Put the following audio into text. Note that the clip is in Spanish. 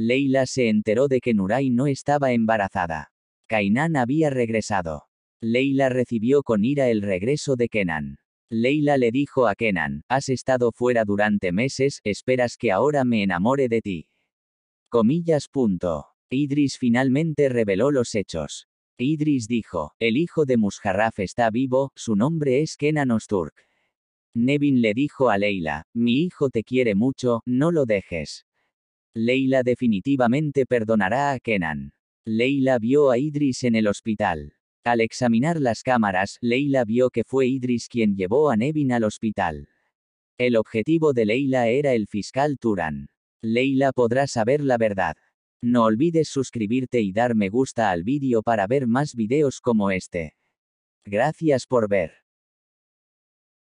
Leila se enteró de que Nuray no estaba embarazada. Kainan había regresado. Leila recibió con ira el regreso de Kenan. Leila le dijo a Kenan, has estado fuera durante meses, esperas que ahora me enamore de ti. Comillas. Punto. Idris finalmente reveló los hechos. Idris dijo, el hijo de Musharraf está vivo, su nombre es Kenan Osturk. Nevin le dijo a Leila, mi hijo te quiere mucho, no lo dejes. Leila definitivamente perdonará a Kenan. Leila vio a Idris en el hospital. Al examinar las cámaras, Leila vio que fue Idris quien llevó a Nevin al hospital. El objetivo de Leila era el fiscal Turan. Leila podrá saber la verdad. No olvides suscribirte y dar me gusta al vídeo para ver más videos como este. Gracias por ver.